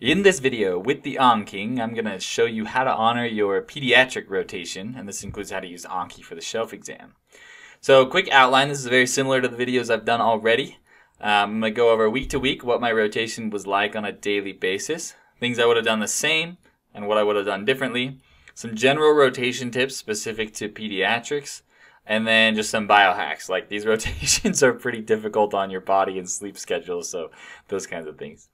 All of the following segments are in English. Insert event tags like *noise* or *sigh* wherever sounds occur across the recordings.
In this video with the Onking, I'm going to show you how to honor your pediatric rotation, and this includes how to use Anki for the shelf exam. So quick outline, this is very similar to the videos I've done already. Um, I'm going to go over week to week what my rotation was like on a daily basis, things I would have done the same, and what I would have done differently, some general rotation tips specific to pediatrics, and then just some biohacks. Like these *laughs* rotations are pretty difficult on your body and sleep schedule, so those kinds of things.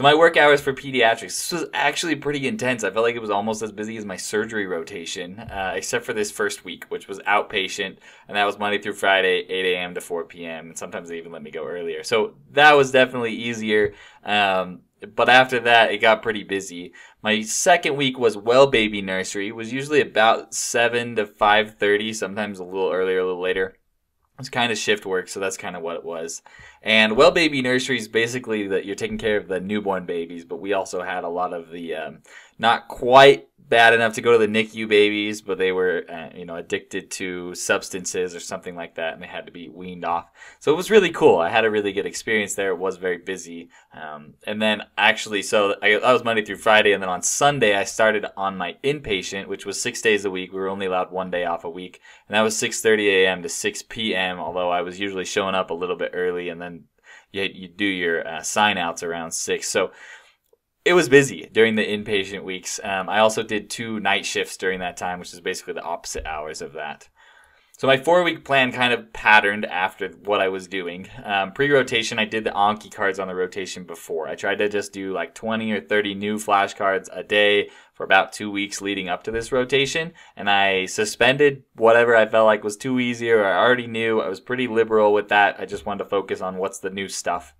So my work hours for pediatrics was actually pretty intense. I felt like it was almost as busy as my surgery rotation, uh, except for this first week, which was outpatient, and that was Monday through Friday, 8 a.m. to 4 p.m. And sometimes they even let me go earlier. So that was definitely easier. Um, but after that, it got pretty busy. My second week was well baby nursery. It was usually about seven to five thirty, sometimes a little earlier, a little later it's kind of shift work, so that's kind of what it was. And well baby nurseries basically that you're taking care of the newborn babies, but we also had a lot of the um, not quite bad enough to go to the NICU babies, but they were, uh, you know, addicted to substances or something like that, and they had to be weaned off. So it was really cool. I had a really good experience there. It was very busy. Um, and then actually, so I, was Monday through Friday, and then on Sunday I started on my inpatient, which was six days a week. We were only allowed one day off a week, and that was 6:30 a.m. to 6 p.m. Although I was usually showing up a little bit early, and then you, you do your uh, sign outs around six. So it was busy during the inpatient weeks. Um, I also did two night shifts during that time, which is basically the opposite hours of that. So my four week plan kind of patterned after what I was doing. Um, Pre rotation, I did the Anki cards on the rotation before. I tried to just do like 20 or 30 new flashcards a day for about two weeks leading up to this rotation. And I suspended whatever I felt like was too easy or I already knew. I was pretty liberal with that. I just wanted to focus on what's the new stuff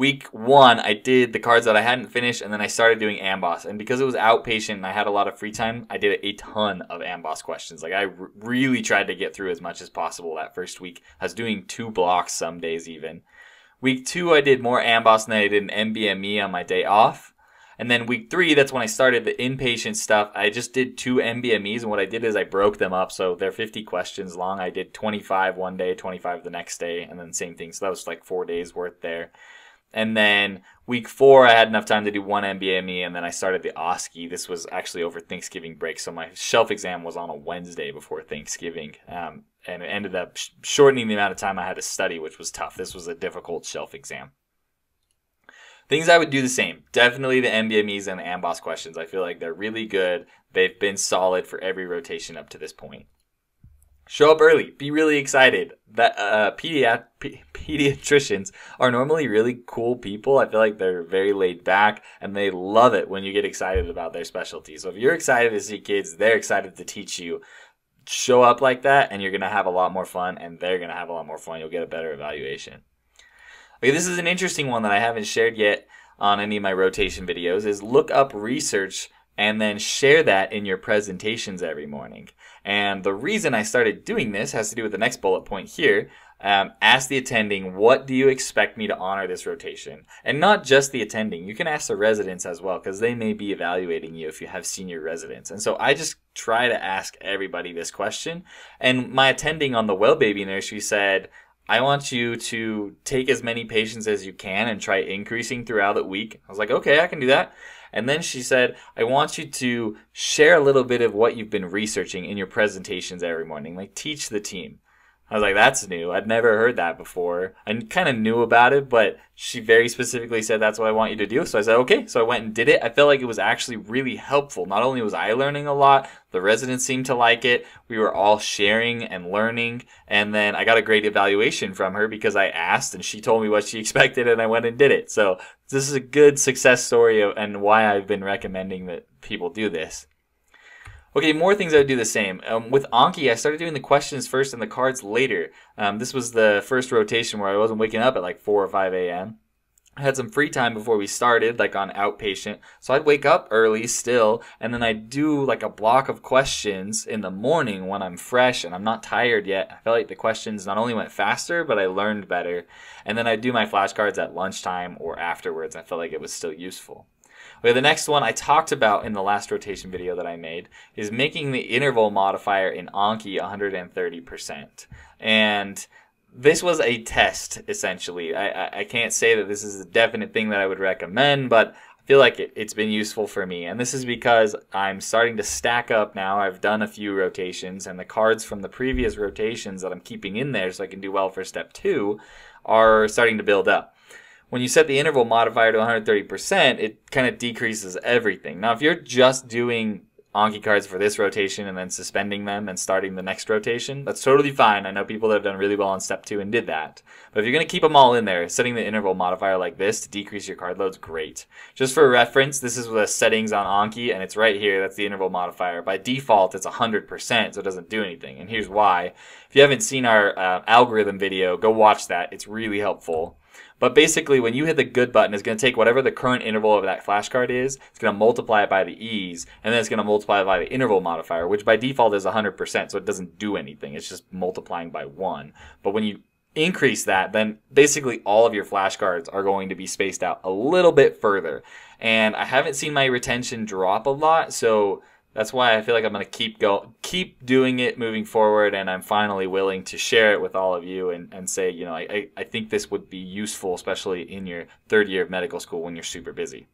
week one, I did the cards that I hadn't finished, and then I started doing Amboss. And because it was outpatient and I had a lot of free time, I did a ton of Amboss questions. Like I r- really tried to get through as much as possible that first week. I was doing two blocks some days even. Week two, I did more Amboss than I did an MBME on my day off. And then week three, that's when I started the inpatient stuff. I just did two MBMEs, and what I did is I broke them up. So they're 50 questions long. I did 25 one day, 25 the next day, and then same thing. So that was like four days worth there. And then week four, I had enough time to do one MBME, and then I started the OSCE. This was actually over Thanksgiving break, so my shelf exam was on a Wednesday before Thanksgiving, um, and it ended up sh- shortening the amount of time I had to study, which was tough. This was a difficult shelf exam. Things I would do the same. Definitely the MBMEs and the AMBOSS questions. I feel like they're really good. They've been solid for every rotation up to this point. Show up early. Be really excited. That uh, pediat- p- pediatricians are normally really cool people. I feel like they're very laid back and they love it when you get excited about their specialty. So if you're excited to see kids, they're excited to teach you. Show up like that, and you're gonna have a lot more fun, and they're gonna have a lot more fun. You'll get a better evaluation. Okay, this is an interesting one that I haven't shared yet on any of my rotation videos. Is look up research and then share that in your presentations every morning. And the reason I started doing this has to do with the next bullet point here. Um, ask the attending, what do you expect me to honor this rotation? And not just the attending, you can ask the residents as well, because they may be evaluating you if you have senior residents. And so I just try to ask everybody this question. And my attending on the Well Baby Nursery said, I want you to take as many patients as you can and try increasing throughout the week. I was like, okay, I can do that. And then she said, I want you to share a little bit of what you've been researching in your presentations every morning, like teach the team. I was like, that's new. I'd never heard that before. I kind of knew about it, but she very specifically said, that's what I want you to do. So I said, okay. So I went and did it. I felt like it was actually really helpful. Not only was I learning a lot, the residents seemed to like it. We were all sharing and learning. And then I got a great evaluation from her because I asked and she told me what she *laughs* expected and I went and did it. So this is a good success story and why I've been recommending that people do this. Okay, more things I would do the same. Um, with Anki, I started doing the questions first and the cards later. Um, this was the first rotation where I wasn't waking up at like 4 or 5 a.m. I had some free time before we started, like on outpatient. So I'd wake up early still, and then I'd do like a block of questions in the morning when I'm fresh and I'm not tired yet. I felt like the questions not only went faster, but I learned better. And then I'd do my flashcards at lunchtime or afterwards. I felt like it was still useful. Okay, the next one I talked about in the last rotation video that I made is making the interval modifier in Anki 130%. And this was a test, essentially. I, I, I, can't say that this is a definite thing that I would recommend, but I feel like it, it's been useful for me. And this is because I'm starting to stack up now. I've done a few rotations, and the cards from the previous rotations that I'm keeping in there so I can do well for step two are starting to build up when you set the interval modifier to 130%, it kind of decreases everything. Now, if you're just doing Anki cards for this rotation and then suspending them and starting the next rotation, that's totally fine. I know people that have done really well on step two and did that. But if you're going to keep them all in there, setting the interval modifier like this to decrease your card load's great. Just for reference, this is the settings on Anki and it's right here. That's the interval modifier. By default, it's 100%, so it doesn't do anything. And here's why. If you haven't seen our uh, algorithm video, go watch that. It's really helpful. But basically, when you hit the good button, it's going to take whatever the current interval of that flashcard is, it's going to multiply it by the ease, and then it's going to multiply it by the interval modifier, which by default is 100%, so it doesn't do anything. It's just multiplying by 1. But when you increase that, then basically all of your flashcards are going to be spaced out a little bit further. And I haven't seen my retention drop a lot, so that's why I feel like I'm going to keep go keep doing it moving forward, and I'm finally willing to share it with all of you and, and say, you know, I, I think this would be useful, especially in your third year of medical school when you're super busy.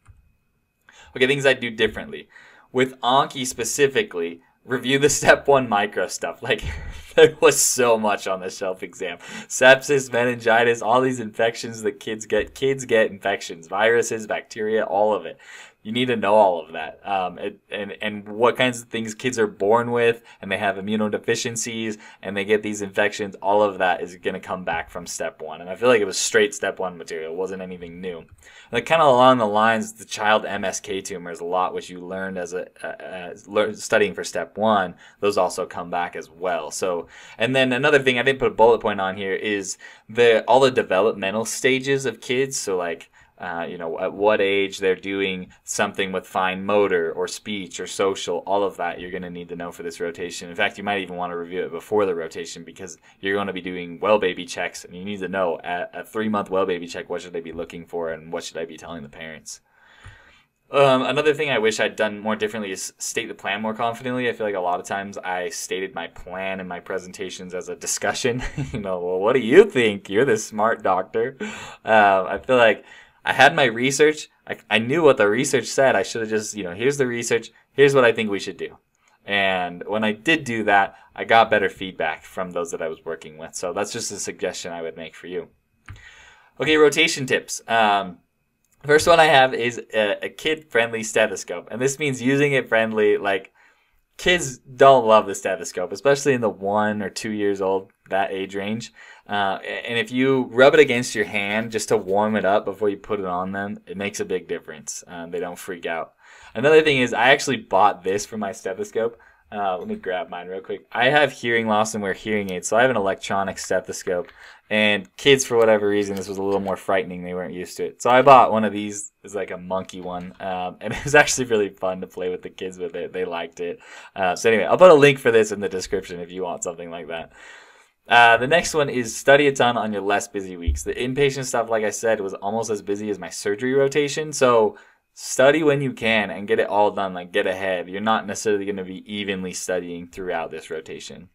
Okay, things I would do differently. With Anki specifically, review the *laughs* step one micro stuff. Like *laughs* there was so much on the shelf exam. Sepsis, meningitis, all these infections that kids get. Kids get infections, viruses, bacteria, all of it. You need to know all of that, um, it, and and what kinds of things kids are born with, and they have immunodeficiencies, and they get these infections. All of that is going to come back from step one, and I feel like it was straight step one material. It wasn't anything new. Like kind of along the lines, the child MSK tumors, a lot which you learned as a studying for step one, those also come back as well. So, and then another thing I didn't put a bullet point on here is the all the developmental stages of kids. So like uh, you know, at what age they're doing something with fine motor or speech or social, all of that you're going to need to know for this rotation. In fact, you might even want to review it before the rotation because you're going to be doing well baby checks and you need to know at a three month well baby check what should I be looking for and what should I be telling the parents. Um, another thing I wish I'd done more differently is state the plan more confidently. I feel like a lot of times I stated my plan in my presentations as a discussion. *laughs* you know, well, what do you think? You're the smart doctor. Um, I feel like I had my research. I, I knew what the research said. I should have just, you know, here's the research. Here's what I think we should do. And when I did do that, I got better feedback from those that I was working with. So that's just a suggestion I would make for you. Okay, rotation tips. Um, first one I have is a, a kid friendly stethoscope. And this means using it friendly, like kids don't love the stethoscope, especially in the one or two years old, that age range. Uh, and if you rub it against your hand just to warm it up before you put it on them, it makes a big difference. Um, they don't freak out. Another thing is, I actually bought this for my stethoscope. Uh, let me grab mine real quick. I have hearing loss and wear hearing aids, so I have an electronic stethoscope. And kids, for whatever reason, this was a little more frightening. They weren't used to it, so I bought one of these. It's like a monkey one, um, and *laughs* it was actually really fun to play with the kids with it. They liked it. Uh, so anyway, I'll put a link for this in the description if you want something like that. Uh, the next one is study a ton on your less busy weeks. The inpatient stuff, like I said, was almost as busy as my surgery rotation. So study when you can and get it all done, like get ahead. You're not necessarily going to be evenly studying throughout this rotation.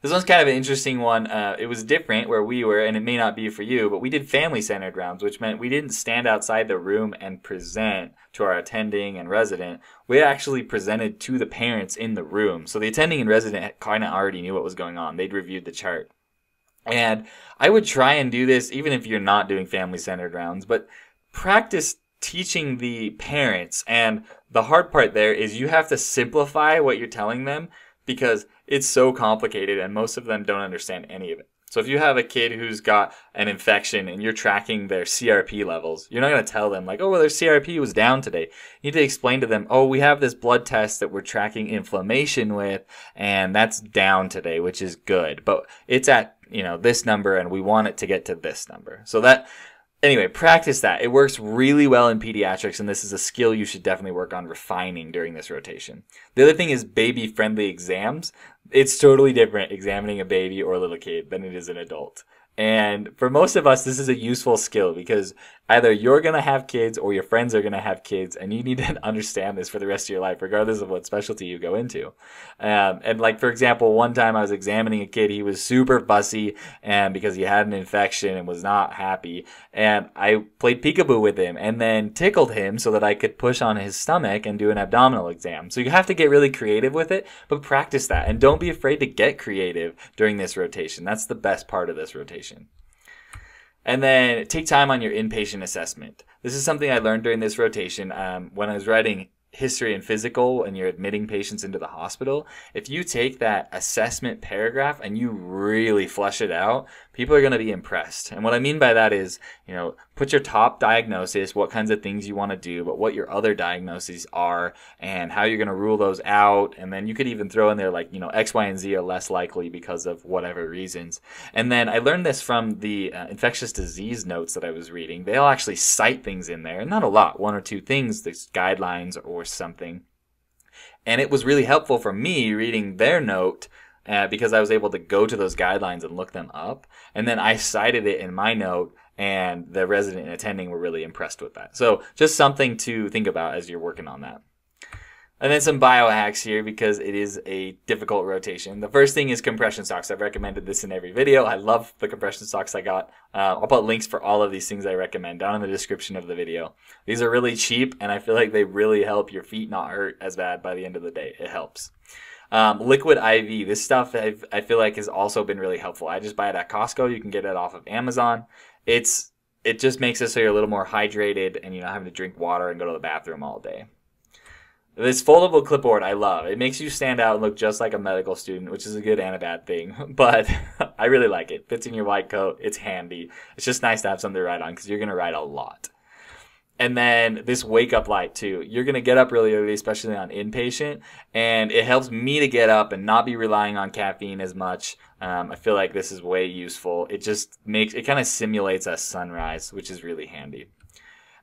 This one's kind of an interesting one. Uh, it was different where we were, and it may not be for you, but we did family centered rounds, which meant we didn't stand outside the room and present to our attending and resident. We actually presented to the parents in the room. So the attending and resident kind of already knew what was going on, they'd reviewed the chart. And I would try and do this even if you're not doing family centered rounds, but practice teaching the parents. And the hard part there is you have to simplify what you're telling them because it's so complicated and most of them don't understand any of it. So if you have a kid who's got an infection and you're tracking their CRP levels, you're not going to tell them like, "Oh, well, their CRP was down today." You need to explain to them, "Oh, we have this blood test that we're tracking inflammation with, and that's down today, which is good, but it's at you know this number and we want it to get to this number so that anyway, practice that. It works really well in pediatrics, and this is a skill you should definitely work on refining during this rotation. The other thing is baby friendly exams. It's totally different examining a baby or a little kid than it is an adult. And for most of us, this is a useful skill because either you're going to have kids or your friends are going to have kids, and you need to *laughs* understand this for the rest of your life, regardless of what specialty you go into. Um, and, like, for example, one time I was examining a kid, he was super fussy and because he had an infection and was not happy. And I played peekaboo with him and then tickled him so that I could push on his stomach and do an abdominal exam. So you have to get really creative with it, but practice that and don't be afraid to get creative during this rotation. That's the best part of this rotation situation. And then take time on your inpatient assessment. This is something I learned during this rotation um, when I was writing history and physical and you're admitting patients into the hospital. If you take that assessment paragraph and you really flush it out, people are going to be impressed. And what I mean by that is, you know, put your top diagnosis, what kinds of things you want to do, but what your other diagnoses are and how you're going to rule those out. And then you could even throw in there like, you know, X, Y, and Z are less likely because of whatever reasons. And then I learned this from the uh, infectious disease notes that I was reading. They'll actually cite things in there, not a lot, one or two things, the guidelines or something. And it was really helpful for me reading their note uh, because I was able to go to those guidelines and look them up. And then I cited it in my note, and the resident and attending were really impressed with that. So just something to think about as you're working on that. And then some biohacks here because it is a difficult rotation. The first thing is compression socks. I've recommended this in every video. I love the compression socks I got. Uh, I'll put links for all of these things I recommend down in the description of the video. These are really cheap and I feel like they really help your feet not hurt as bad by the end of the day. It helps. Um, Liquid IV. This stuff I've, i feel like has also been really helpful. I just buy it at Costco. You can get it off of Amazon. It's it just makes it so you're a little more hydrated and you're not having to drink water and go to the bathroom all day. This foldable clipboard I love. It makes you stand out and look just like a medical student, which is a good and a bad thing. *laughs* But *laughs* I really like it. Fits in your white coat. It's handy. It's just nice to have something to write on because you're gonna write a lot. And then this wake up light too. You're going to get up really early, especially on inpatient. And it helps me to get up and not be relying on caffeine as much. Um, I feel like this is way useful. It just makes, it kind of simulates a sunrise, which is really handy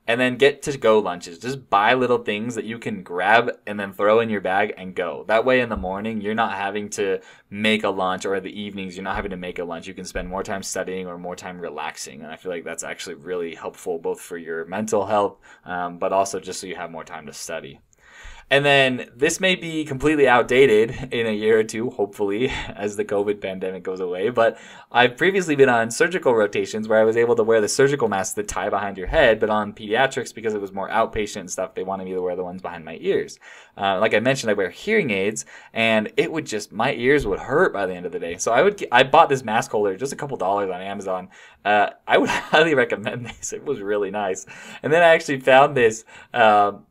and then get to go lunches. Just buy little things that you can grab and then throw in your bag and go. That way in the morning, you're not having to make a lunch or in the evenings, you're not having to make a lunch. You can spend more time studying or more time relaxing. And I feel like that's actually really helpful both for your mental health, um, but also just so you have more time to study. And then this may be completely outdated in a year or two, hopefully, *laughs* as the COVID pandemic goes away. But I've previously been on surgical rotations where I was able to wear the surgical masks that tie behind your head, but on pediatrics, because it was more outpatient stuff, they wanted me to wear the ones behind my ears. Uh, like I mentioned, I wear hearing aids, and it would just, my ears would hurt by the end of the day. So I would, I bought this mask holder, just a couple dollars on Amazon. Uh, I would *laughs* highly recommend this. It was really nice. And then I actually found this, um,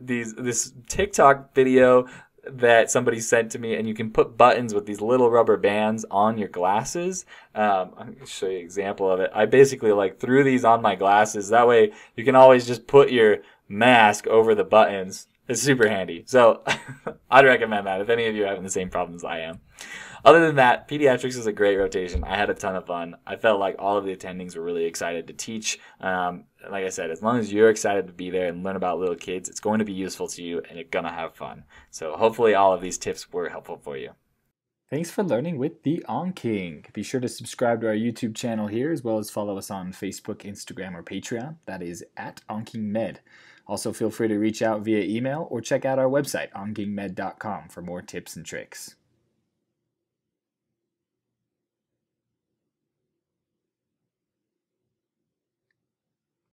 these this TikTok video that somebody sent to me, and you can put buttons with these little rubber bands on your glasses. Um, I'm gonna show you an example of it. I basically like threw these on my glasses. That way, you can always just put your mask over the buttons. It's super handy. So, *laughs* I'd recommend that if any of you are having the same problems I am other than that, pediatrics is a great rotation. I had a ton of fun. I felt like all of the attendings were really excited to teach. Um, like I said, as long as you're excited to be there and learn about little kids, it's going to be useful to you and you're going to have fun. So hopefully, all of these tips were helpful for you. Thanks for learning with the On King. Be sure to subscribe to our YouTube channel here, as well as follow us on Facebook, Instagram, or Patreon. That is at OnKingMed. Med. Also, feel free to reach out via email or check out our website, onkingmed.com, for more tips and tricks.